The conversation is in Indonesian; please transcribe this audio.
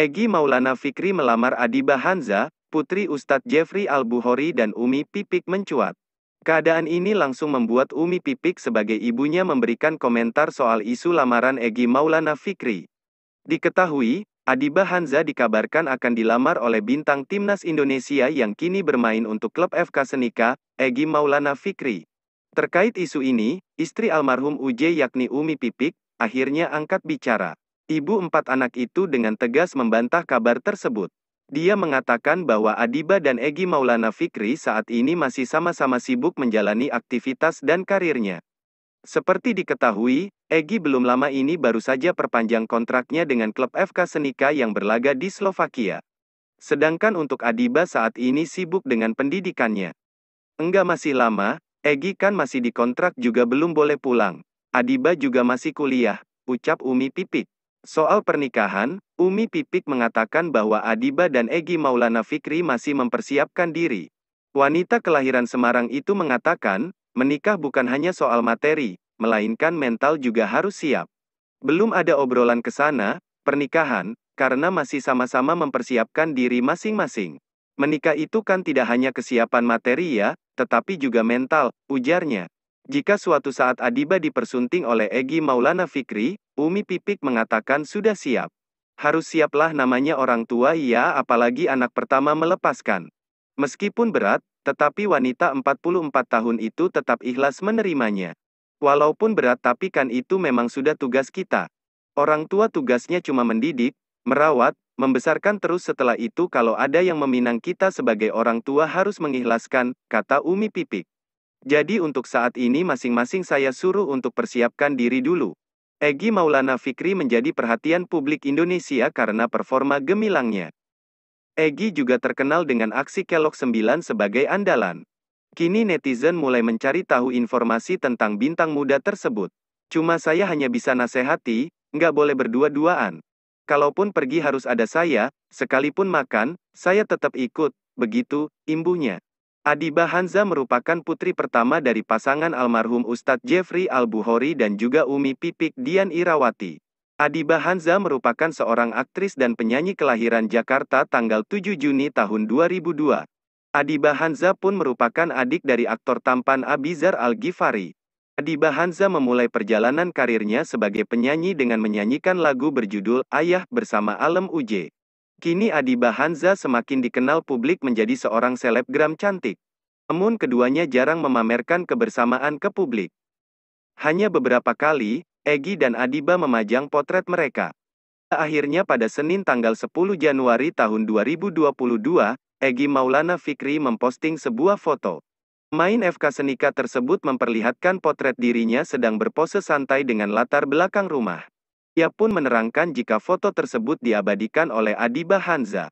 Egi Maulana Fikri melamar Adiba Hanza, putri Ustadz Jeffrey Al-Buhori dan Umi Pipik mencuat. Keadaan ini langsung membuat Umi Pipik sebagai ibunya memberikan komentar soal isu lamaran Egi Maulana Fikri. Diketahui, Adiba Hanza dikabarkan akan dilamar oleh bintang timnas Indonesia yang kini bermain untuk klub FK Senika, Egi Maulana Fikri. Terkait isu ini, istri almarhum UJ yakni Umi Pipik, akhirnya angkat bicara. Ibu empat anak itu dengan tegas membantah kabar tersebut. Dia mengatakan bahwa Adiba dan Egi Maulana Fikri saat ini masih sama-sama sibuk menjalani aktivitas dan karirnya. Seperti diketahui, Egi belum lama ini baru saja perpanjang kontraknya dengan klub FK Senika yang berlaga di Slovakia. Sedangkan untuk Adiba saat ini sibuk dengan pendidikannya. Enggak masih lama, Egi kan masih dikontrak juga belum boleh pulang. Adiba juga masih kuliah, ucap Umi Pipit. Soal pernikahan, Umi Pipik mengatakan bahwa Adiba dan Egi Maulana Fikri masih mempersiapkan diri. Wanita kelahiran Semarang itu mengatakan, menikah bukan hanya soal materi, melainkan mental juga harus siap. Belum ada obrolan ke sana, pernikahan, karena masih sama-sama mempersiapkan diri masing-masing. Menikah itu kan tidak hanya kesiapan materi ya, tetapi juga mental, ujarnya. Jika suatu saat Adiba dipersunting oleh Egi Maulana Fikri, Umi Pipik mengatakan sudah siap. Harus siaplah namanya orang tua ya apalagi anak pertama melepaskan. Meskipun berat, tetapi wanita 44 tahun itu tetap ikhlas menerimanya. Walaupun berat tapi kan itu memang sudah tugas kita. Orang tua tugasnya cuma mendidik, merawat, membesarkan terus setelah itu kalau ada yang meminang kita sebagai orang tua harus mengikhlaskan, kata Umi Pipik. Jadi untuk saat ini masing-masing saya suruh untuk persiapkan diri dulu. Egi Maulana Fikri menjadi perhatian publik Indonesia karena performa gemilangnya. Egi juga terkenal dengan aksi Kelok 9 sebagai andalan. Kini netizen mulai mencari tahu informasi tentang bintang muda tersebut. Cuma saya hanya bisa nasehati, nggak boleh berdua-duaan. Kalaupun pergi harus ada saya, sekalipun makan, saya tetap ikut, begitu, imbuhnya. Adiba Hanza merupakan putri pertama dari pasangan almarhum Ustadz Jeffrey Al-Buhori dan juga Umi Pipik Dian Irawati. Adiba Hanza merupakan seorang aktris dan penyanyi kelahiran Jakarta tanggal 7 Juni tahun 2002. Adiba Hanza pun merupakan adik dari aktor tampan Abizar Al-Ghifari. Adiba Hanza memulai perjalanan karirnya sebagai penyanyi dengan menyanyikan lagu berjudul Ayah bersama Alem Uje. Kini Adiba Hanza semakin dikenal publik menjadi seorang selebgram cantik. Namun keduanya jarang memamerkan kebersamaan ke publik. Hanya beberapa kali, Egi dan Adiba memajang potret mereka. Akhirnya pada Senin tanggal 10 Januari tahun 2022, Egi Maulana Fikri memposting sebuah foto. Main FK Senika tersebut memperlihatkan potret dirinya sedang berpose santai dengan latar belakang rumah. Ia pun menerangkan jika foto tersebut diabadikan oleh Adiba Hanza.